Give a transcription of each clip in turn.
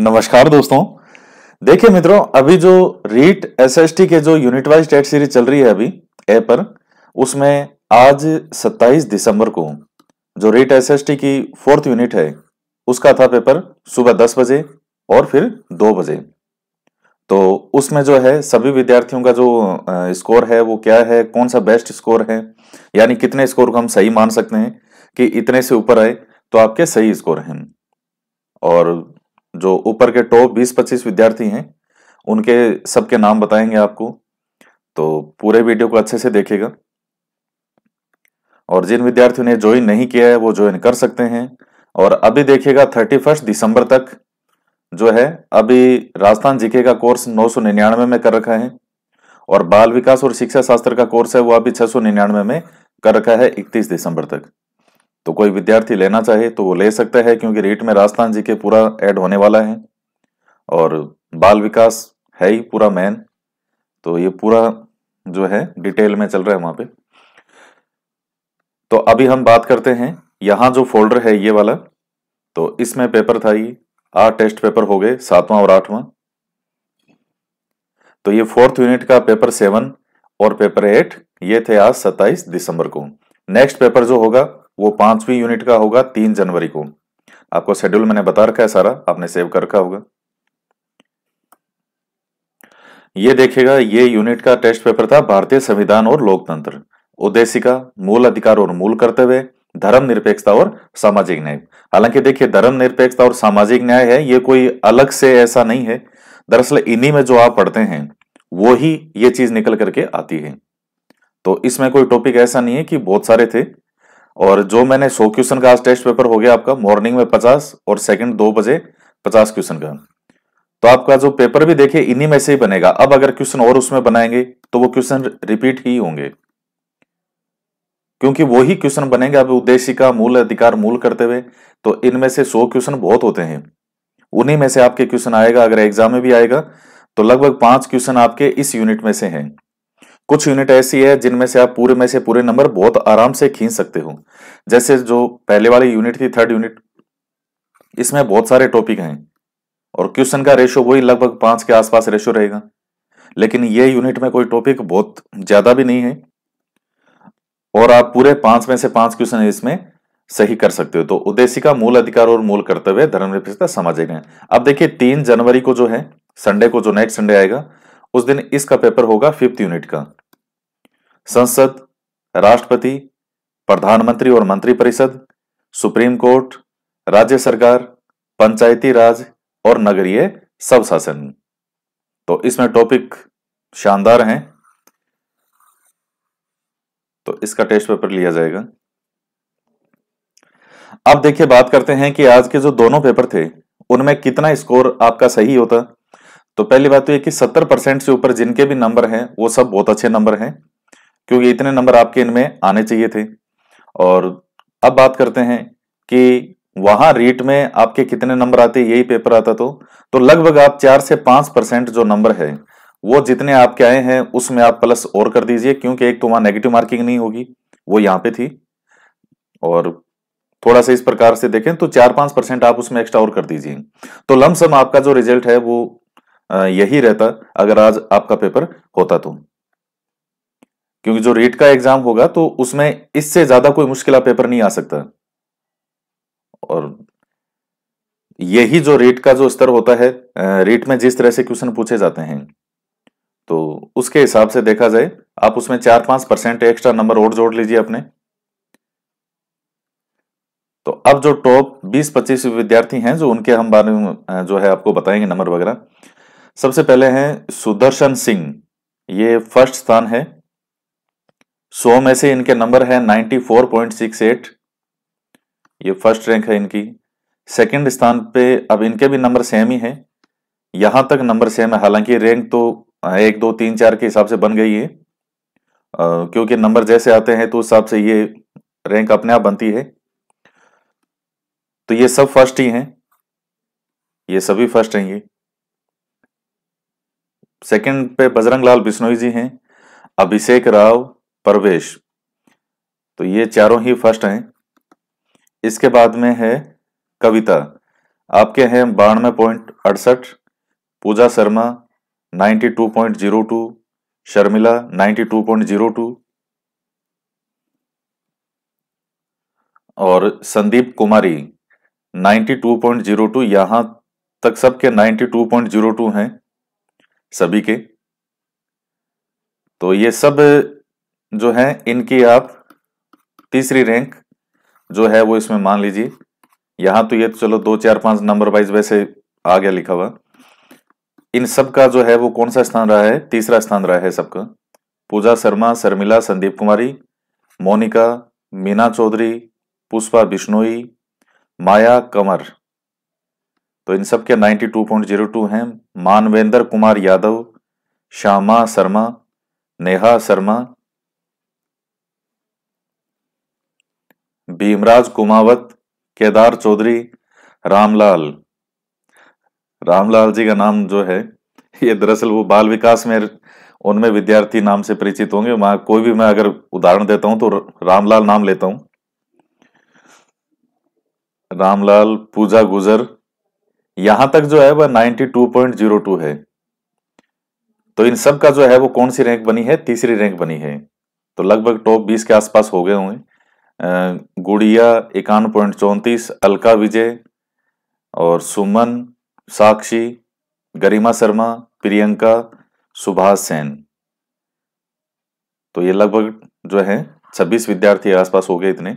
नमस्कार दोस्तों देखिए मित्रों अभी जो रीट एसएसटी के जो यूनिट वाइज टेट सीरीज चल रही है अभी ए पर उसमें आज 27 दिसंबर को जो रीट एसएसटी की फोर्थ यूनिट है उसका था पेपर सुबह 10 बजे और फिर 2 बजे तो उसमें जो है सभी विद्यार्थियों का जो स्कोर है वो क्या है कौन सा बेस्ट स्कोर है यानी कितने स्कोर को हम सही मान सकते हैं कि इतने से ऊपर आए तो आपके सही स्कोर हैं और जो ऊपर के टॉप बीस पच्चीस विद्यार्थी हैं उनके सबके नाम बताएंगे आपको तो पूरे वीडियो को अच्छे से देखेगा और जिन विद्यार्थियों ने ज्वाइन नहीं किया है वो ज्वाइन कर सकते हैं और अभी देखिएगा थर्टी फर्स्ट दिसंबर तक जो है अभी राजस्थान जीके का कोर्स नौ सौ निन्यानवे में कर रखा है और बाल विकास और शिक्षा शास्त्र का कोर्स है वो अभी छह सौ निन्यानवे में कर रखा है इकतीस दिसंबर तक तो कोई विद्यार्थी लेना चाहे तो वो ले सकता है क्योंकि रीट में राजस्थान जी के पूरा ऐड होने वाला है और बाल विकास है ही पूरा मेन तो ये पूरा जो है डिटेल में चल रहा है वहां पे तो अभी हम बात करते हैं यहां जो फोल्डर है ये वाला तो इसमें पेपर था ये आठ टेस्ट पेपर हो गए सातवां और आठवां तो ये फोर्थ यूनिट का पेपर सेवन और पेपर एट ये थे आज सत्ताईस दिसंबर को नेक्स्ट पेपर जो होगा वो पांचवी यूनिट का होगा तीन जनवरी को आपको शेड्यूल मैंने बता रखा है सारा आपने सेव कर रखा होगा ये देखिएगा ये यूनिट का टेस्ट पेपर था भारतीय संविधान और लोकतंत्र उद्देशिका मूल अधिकार और मूल कर्तव्य धर्म निरपेक्षता और सामाजिक न्याय हालांकि देखिए धर्म निरपेक्षता और सामाजिक न्याय है ये कोई अलग से ऐसा नहीं है दरअसल इन्हीं में जो आप पढ़ते हैं वो ही ये चीज निकल करके आती है तो इसमें कोई टॉपिक ऐसा नहीं है कि बहुत सारे थे और जो मैंने सौ क्वेश्चन का आज टेस्ट पेपर हो गया आपका मॉर्निंग में पचास और सेकंड दो बजे पचास क्वेश्चन का तो आपका जो पेपर भी देखिए इन्हीं में से ही बनेगा अब अगर क्वेश्चन और उसमें बनाएंगे तो वो क्वेश्चन रिपीट ही होंगे क्योंकि वही क्वेश्चन बनेंगे अब का मूल अधिकार मूल करते हुए तो इनमें से सौ क्वेश्चन बहुत होते हैं उन्हीं में से आपके क्वेश्चन आएगा अगर एग्जाम में भी आएगा तो लगभग पांच क्वेश्चन आपके इस यूनिट में से हैं कुछ यूनिट ऐसी है जिनमें से आप पूरे में से पूरे नंबर बहुत आराम से खींच सकते हो जैसे जो पहले वाली यूनिट थी थर्ड यूनिट इसमें बहुत सारे टॉपिक हैं और क्वेश्चन का रेशो वही लगभग पांच के आसपास रेशो रहेगा लेकिन ये यूनिट में कोई टॉपिक बहुत ज्यादा भी नहीं है और आप पूरे पांच में से पांच क्वेश्चन इसमें सही कर सकते हो तो उद्देश्य का मूल अधिकार और मूल कर्तव्य धर्म निरपेक्षता समाज गए अब देखिए तीन जनवरी को जो है संडे को जो नेक्स्ट संडे आएगा उस दिन इसका पेपर होगा फिफ्थ यूनिट का संसद राष्ट्रपति प्रधानमंत्री और मंत्री परिषद सुप्रीम कोर्ट राज्य सरकार पंचायती राज और नगरीय सब शासन तो इसमें टॉपिक शानदार हैं तो इसका टेस्ट पेपर लिया जाएगा अब देखिए बात करते हैं कि आज के जो दोनों पेपर थे उनमें कितना स्कोर आपका सही होता तो पहली बात तो ये कि सत्तर परसेंट से ऊपर जिनके भी नंबर हैं वो सब बहुत अच्छे नंबर हैं क्योंकि इतने नंबर आपके इनमें आने चाहिए थे और अब बात करते हैं कि वहां रीट में आपके कितने नंबर आते यही पेपर आता तो तो लगभग आप चार से पांच परसेंट जो नंबर है वो जितने आपके आए हैं उसमें आप प्लस और कर दीजिए क्योंकि एक तो वहां नेगेटिव मार्किंग नहीं होगी वो यहां पे थी और थोड़ा सा इस प्रकार से देखें तो चार पांच परसेंट आप उसमें एक्स्ट्रा और कर दीजिए तो लमसम आपका जो रिजल्ट है वो यही रहता अगर आज आपका पेपर होता तो क्योंकि जो रेट का एग्जाम होगा तो उसमें इससे ज्यादा कोई मुश्किल पेपर नहीं आ सकता और यही जो रेट का जो स्तर होता है रेट में जिस तरह से क्वेश्चन पूछे जाते हैं तो उसके हिसाब से देखा जाए आप उसमें चार पांच परसेंट एक्स्ट्रा नंबर और जोड़ लीजिए अपने तो अब जो टॉप 20-25 विद्यार्थी हैं जो उनके हम बारे में जो है आपको बताएंगे नंबर वगैरह सबसे पहले हैं सुदर्शन सिंह ये फर्स्ट स्थान है सो में से इनके नंबर है 94.68 ये फर्स्ट रैंक है इनकी सेकंड स्थान पे अब इनके भी नंबर सेम ही है यहां तक नंबर सेम है हालांकि रैंक तो हाँ, एक दो तीन चार के हिसाब से बन गई है क्योंकि नंबर जैसे आते हैं तो उस हिसाब से ये रैंक अपने आप बनती है तो ये सब फर्स्ट ही हैं ये सभी फर्स्ट हैं ये सेकंड पे बजरंग लाल बिश्नोई जी हैं अभिषेक राव परवेश तो ये चारों ही फर्स्ट हैं इसके बाद में है कविता आपके हैं बानवे पॉइंट अड़सठ Pooja Sharma ninety two point zero two Sharmila ninety two point zero two और Sandeep Kumari ninety two point zero two यहाँ तक सबके ninety two point zero two हैं सभी के तो ये सब जो है इनकी आप तीसरी रैंक जो है वो इसमें मान लीजिए यहां तो ये तो चलो दो चार पांच नंबर वाइज वैसे आ गया लिखा हुआ इन सब का जो है वो कौन सा स्थान रहा है तीसरा स्थान रहा है सबका पूजा शर्मा शर्मिला संदीप कुमारी मोनिका मीना चौधरी पुष्पा बिश्नोई माया कंवर तो इन सब के 92.02 हैं मानवेंद्र कुमार यादव श्यामा शर्मा नेहा शर्मा भीमराज कुमावत केदार चौधरी रामलाल रामलाल जी का नाम जो है ये दरअसल वो बाल विकास में उनमें विद्यार्थी नाम से परिचित होंगे वहां कोई भी मैं अगर उदाहरण देता हूं तो रामलाल नाम लेता हूं रामलाल पूजा गुजर यहां तक जो है वह 92.02 है तो इन सब का जो है वो कौन सी रैंक बनी है तीसरी रैंक बनी है तो लगभग टॉप 20 के आसपास हो गए होंगे गुड़िया इक्यान पॉइंट चौंतीस अलका विजय और सुमन साक्षी गरिमा शर्मा प्रियंका सुभाष सेन तो ये लगभग जो है 26 विद्यार्थी आसपास हो गए इतने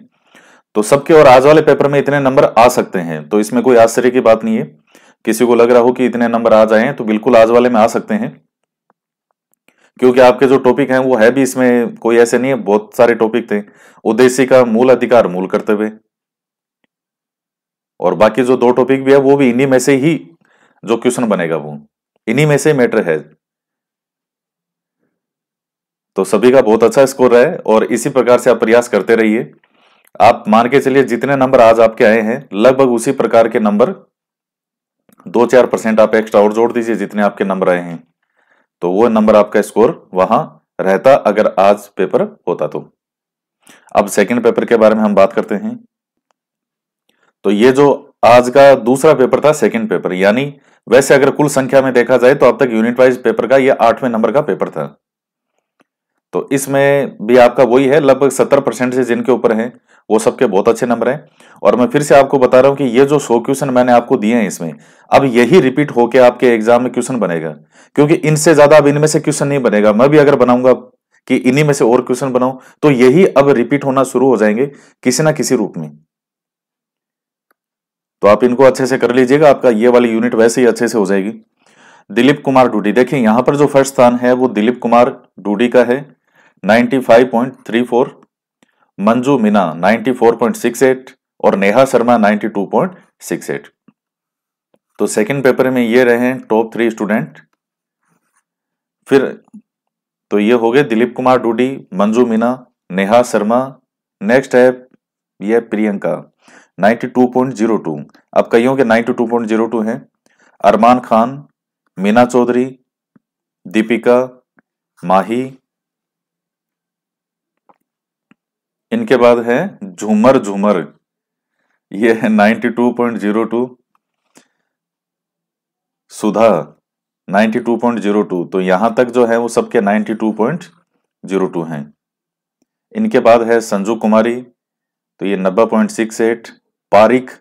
तो सबके और आज वाले पेपर में इतने नंबर आ सकते हैं तो इसमें कोई आश्चर्य की बात नहीं है किसी को लग रहा हो कि इतने नंबर आ जाए तो बिल्कुल आज वाले में आ सकते हैं क्योंकि आपके जो टॉपिक हैं वो है भी इसमें कोई ऐसे नहीं है बहुत सारे टॉपिक थे उद्देश्य का मूल अधिकार मूल कर्तव्य और बाकी जो दो टॉपिक भी है वो भी इन्हीं में से ही जो क्वेश्चन बनेगा वो इन्हीं में से मैटर है तो सभी का बहुत अच्छा स्कोर है और इसी प्रकार से आप प्रयास करते रहिए आप मान के चलिए जितने नंबर आज आपके आए हैं लगभग उसी प्रकार के नंबर दो चार परसेंट आप एक्स्ट्रा और जोड़ दीजिए जितने आपके नंबर आए हैं तो वो नंबर आपका स्कोर वहां रहता अगर आज पेपर होता तो अब सेकंड पेपर के बारे में हम बात करते हैं तो ये जो आज का दूसरा पेपर था सेकंड पेपर यानी वैसे अगर कुल संख्या में देखा जाए तो अब तक यूनिट वाइज पेपर का ये आठवें नंबर का पेपर था तो इसमें भी आपका वही है लगभग सत्तर परसेंट से जिनके ऊपर है वो सबके बहुत अच्छे नंबर हैं और मैं फिर से आपको बता रहा हूं कि ये जो सौ क्वेश्चन मैंने आपको दिए हैं इसमें अब यही रिपीट होकर आपके एग्जाम में क्वेश्चन बनेगा क्योंकि इनसे ज्यादा अब इनमें से क्वेश्चन नहीं बनेगा मैं भी अगर बनाऊंगा कि इन्हीं में से और क्वेश्चन बनाऊं तो यही अब रिपीट होना शुरू हो जाएंगे किसी ना किसी रूप में तो आप इनको अच्छे से कर लीजिएगा आपका ये वाली यूनिट वैसे ही अच्छे से हो जाएगी दिलीप कुमार डूडी देखिए यहां पर जो फर्स्ट स्थान है वो दिलीप कुमार डूडी का है 95.34 मंजू मीना 94.68 और नेहा शर्मा 92.68 तो सेकंड पेपर में ये रहे टॉप थ्री स्टूडेंट फिर तो ये हो गए दिलीप कुमार डूडी मंजू मीना नेहा शर्मा नेक्स्ट है ये प्रियंका 92.02 अब कईयों के 92.02 हैं अरमान खान मीना चौधरी दीपिका माही इनके बाद है झूमर झूमर ये है 92.02 सुधा 92.02 तो यहां तक जो है वो सबके 92.02 हैं इनके बाद है संजू कुमारी तो ये 90.68 पारिक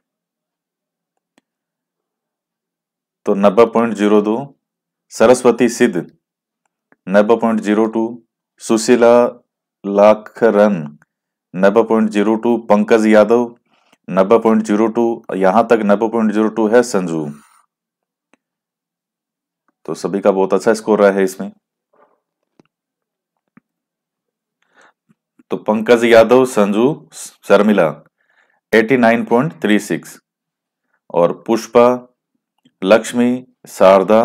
तो 90.02 सरस्वती सिद्ध 90.02 सुशीला लाखरन नब्बे point zero two Pankaj Yadav नब्बे पॉइंट जीरो टू यहां तक नब्बे पॉइंट जीरो टू है संजू तो सभी का बहुत अच्छा स्कोर रहा है इसमें तो पंकज यादव संजू शर्मिला 89.36 और पुष्पा लक्ष्मी शारदा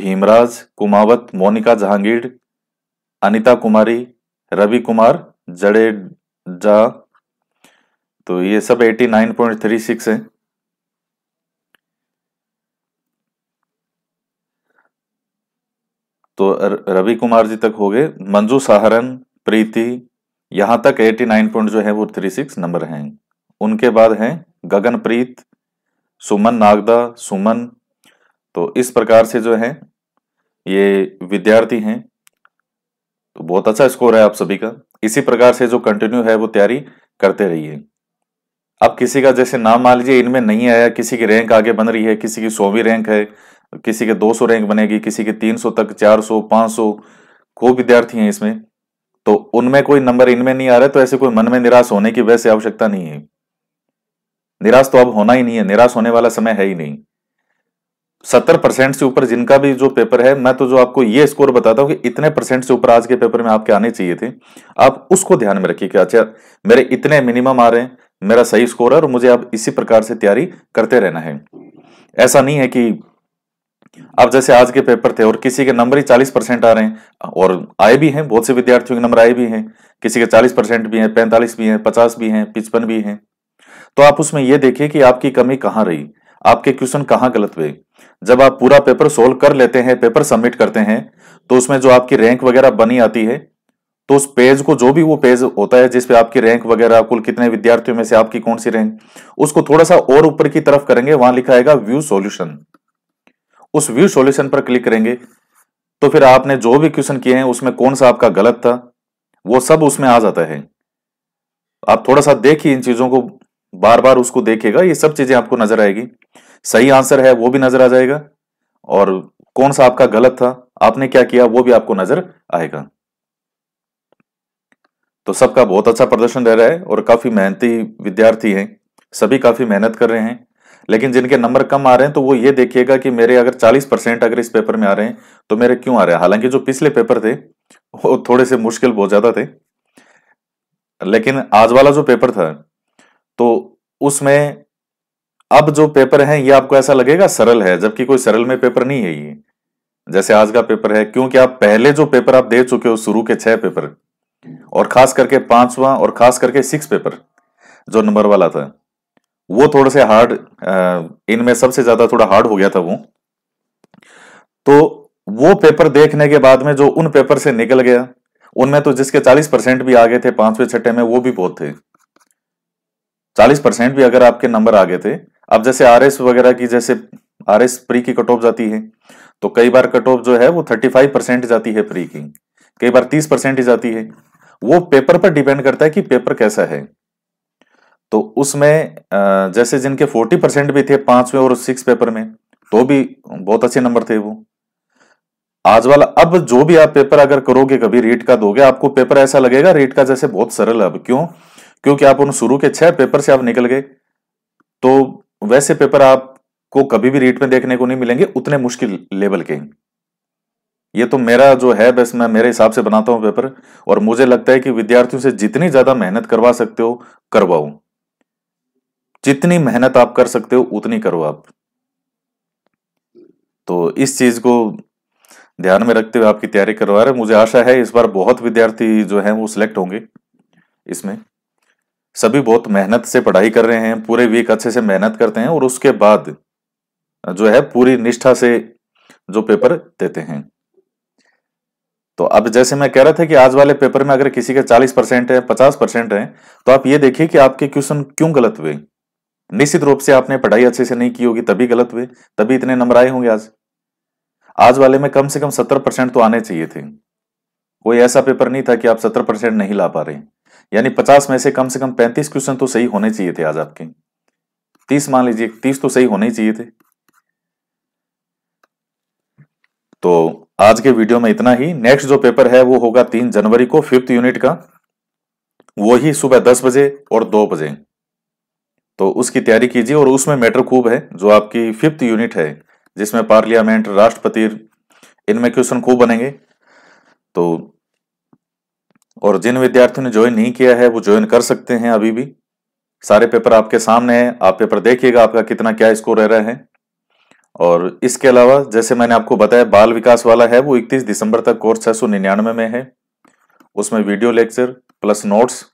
भीमराज कुमावत मोनिका जहांगीर अनिता कुमारी रवि कुमार जडे जा तो ये सब 89.36 है तो रवि कुमार जी तक हो गए मंजू सहारन प्रीति यहां तक 89 पॉइंट जो है वो 36 नंबर हैं उनके बाद हैं गगनप्रीत सुमन नागदा सुमन तो इस प्रकार से जो है ये विद्यार्थी हैं तो बहुत अच्छा स्कोर है आप सभी का इसी प्रकार से जो कंटिन्यू है वो तैयारी करते रहिए अब किसी का जैसे नाम मान लीजिए इनमें नहीं आया किसी की रैंक आगे बन रही है किसी की सौवीं रैंक है किसी के 200 रैंक बनेगी किसी के 300 तक 400 500 को विद्यार्थी हैं इसमें तो उनमें कोई नंबर इनमें नहीं आ रहा तो ऐसे कोई मन में निराश होने की वैसे आवश्यकता नहीं है निराश तो अब होना ही नहीं है निराश होने वाला समय है ही नहीं सत्तर परसेंट से ऊपर जिनका भी जो पेपर है मैं तो जो आपको ये स्कोर बताता हूं कि इतने परसेंट से ऊपर आज के पेपर में आपके आने चाहिए थे आप उसको ध्यान में रखिए कि अच्छा मेरे इतने मिनिमम आ रहे हैं मेरा सही स्कोर है और मुझे आप इसी प्रकार से तैयारी करते रहना है ऐसा नहीं है कि अब जैसे आज के पेपर थे और किसी के नंबर ही चालीस परसेंट आ रहे हैं और आए भी हैं बहुत से विद्यार्थियों के नंबर आए भी हैं किसी के चालीस परसेंट भी हैं पैंतालीस भी हैं पचास भी हैं पिचपन भी हैं तो आप उसमें यह देखिए कि आपकी कमी कहां रही आपके क्वेश्चन कहां गलत हुए जब आप पूरा पेपर सोल्व कर लेते हैं पेपर सबमिट करते हैं तो उसमें जो आपकी रैंक वगैरह बनी आती है तो उस पेज को जो भी वो पेज होता है जिसपे आपकी रैंक वगैरह कुल कितने विद्यार्थियों में से आपकी कौन सी रैंक उसको थोड़ा सा और ऊपर की तरफ करेंगे वहां लिखा है व्यू सोल्यूशन उस व्यू सोल्यूशन पर क्लिक करेंगे तो फिर आपने जो भी क्वेश्चन किए हैं उसमें कौन सा आपका गलत था वो सब उसमें आ जाता है आप थोड़ा सा देखिए इन चीजों को बार बार उसको देखिएगा ये सब चीजें आपको नजर आएगी सही आंसर है वो भी नजर आ जाएगा और कौन सा आपका गलत था आपने क्या किया वो भी आपको नजर आएगा तो सबका बहुत अच्छा प्रदर्शन रह रहा है और काफी मेहनती विद्यार्थी हैं सभी काफी मेहनत कर रहे हैं लेकिन जिनके नंबर कम आ रहे हैं तो वो ये देखिएगा कि मेरे अगर 40 परसेंट अगर इस पेपर में आ रहे हैं तो मेरे क्यों आ रहे हैं हालांकि जो पिछले पेपर थे वो थोड़े से मुश्किल बहुत ज्यादा थे लेकिन आज वाला जो पेपर था तो उसमें अब जो पेपर है ये आपको ऐसा लगेगा सरल है जबकि कोई सरल में पेपर नहीं है ये जैसे आज का पेपर है क्योंकि आप पहले जो पेपर आप दे चुके हो शुरू के छह पेपर और खास करके पांचवा और खास करके सिक्स पेपर जो नंबर वाला था वो थोड़े से हार्ड इनमें सबसे ज्यादा थोड़ा हार्ड हो गया था वो तो वो पेपर देखने के बाद में जो उन पेपर से निकल गया उनमें तो जिसके 40 परसेंट भी आ गए थे पांचवें छठे में वो भी बहुत थे 40 परसेंट भी अगर आपके नंबर आ गए थे अब जैसे आर वगैरह की जैसे आर प्री की कट ऑफ जाती है तो कई बार कट ऑफ जो है वो थर्टी फाइव परसेंट जाती है प्री की कई बार तीस परसेंट जाती है वो पेपर पर डिपेंड करता है कि पेपर कैसा है तो उसमें जैसे जिनके फोर्टी परसेंट भी थे पांचवें और सिक्स पेपर में तो भी बहुत अच्छे नंबर थे वो आज वाला अब जो भी आप पेपर अगर करोगे कभी रीट का दोगे आपको पेपर ऐसा लगेगा रीट का जैसे बहुत सरल है अब क्यों क्योंकि आप उन शुरू के छह पेपर से आप निकल गए तो वैसे पेपर आपको कभी भी रीट में देखने को नहीं मिलेंगे उतने मुश्किल लेवल के ये तो मेरा जो है बस मैं मेरे हिसाब से बनाता हूं पेपर और मुझे लगता है कि विद्यार्थियों से जितनी ज्यादा मेहनत करवा सकते हो करवाओ जितनी मेहनत आप कर सकते हो उतनी करो आप तो इस चीज को ध्यान में रखते हुए आपकी तैयारी करवा रहे मुझे आशा है इस बार बहुत विद्यार्थी जो है वो सिलेक्ट होंगे इसमें सभी बहुत मेहनत से पढ़ाई कर रहे हैं पूरे वीक अच्छे से मेहनत करते हैं और उसके बाद जो है पूरी निष्ठा से जो पेपर देते हैं तो अब जैसे मैं कह रहा था कि आज वाले पेपर में अगर किसी के 40 परसेंट है 50 परसेंट है तो आप ये देखिए कि आपके क्वेश्चन क्यों गलत हुए निश्चित रूप से आपने पढ़ाई अच्छे से नहीं की होगी तभी गलत हुए तभी इतने नंबर आए होंगे आज आज वाले में कम से कम सत्तर परसेंट तो आने चाहिए थे कोई ऐसा पेपर नहीं था कि आप सत्तर परसेंट नहीं ला पा रहे यानी पचास में से कम से कम पैंतीस क्वेश्चन तो सही होने चाहिए थे आज आपके तीस मान लीजिए तीस तो सही होने चाहिए थे तो आज के वीडियो में इतना ही नेक्स्ट जो पेपर है वो होगा तीन जनवरी को फिफ्थ यूनिट का वो ही सुबह दस बजे और दो बजे तो उसकी तैयारी कीजिए और उसमें मैटर खूब है जो आपकी फिफ्थ यूनिट है जिसमें पार्लियामेंट राष्ट्रपति इनमें क्वेश्चन खूब बनेंगे तो और जिन विद्यार्थियों ने ज्वाइन नहीं किया है वो ज्वाइन कर सकते हैं अभी भी सारे पेपर आपके सामने है आप पेपर देखिएगा आपका कितना क्या स्कोर रह रहा है और इसके अलावा जैसे मैंने आपको बताया बाल विकास वाला है वो 31 दिसंबर तक कोर्स छह सौ निन्यानवे में है उसमें वीडियो लेक्चर प्लस नोट्स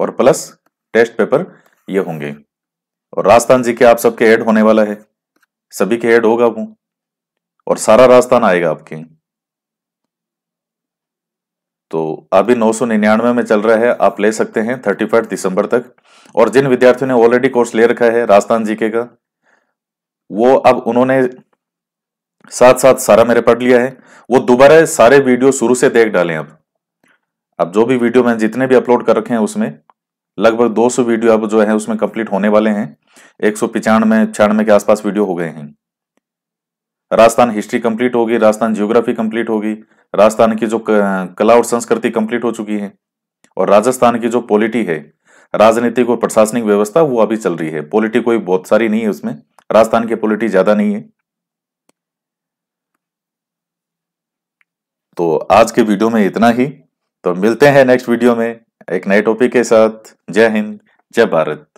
और प्लस टेस्ट पेपर ये होंगे और राजस्थान जी के आप सबके ऐड होने वाला है सभी के ऐड होगा वो और सारा राजस्थान आएगा आपके तो अभी नौ सौ निन्यानवे में चल रहा है आप ले सकते हैं थर्टी फर्स्ट दिसंबर तक और जिन विद्यार्थियों ने ऑलरेडी कोर्स ले रखा है राजस्थान जीके का वो अब उन्होंने साथ साथ सारा मेरे पढ़ लिया है वो दोबारा सारे वीडियो शुरू से देख डालें अब अब जो भी वीडियो मैंने जितने भी अपलोड कर रखे हैं उसमें लगभग 200 वीडियो अब जो है उसमें कंप्लीट होने वाले हैं एक सौ पिचानवे छियानवे के आसपास वीडियो हो गए हैं राजस्थान हिस्ट्री कंप्लीट होगी राजस्थान ज्योग्राफी कंप्लीट होगी राजस्थान की जो कला और संस्कृति कंप्लीट हो चुकी है और राजस्थान की जो पॉलिटी है राजनीतिक और प्रशासनिक व्यवस्था वो अभी चल रही है पॉलिटी कोई बहुत सारी नहीं है उसमें राजस्थान की पॉलिटी ज्यादा नहीं है तो आज के वीडियो में इतना ही तो मिलते हैं नेक्स्ट वीडियो में एक नए टॉपिक के साथ जय हिंद जय भारत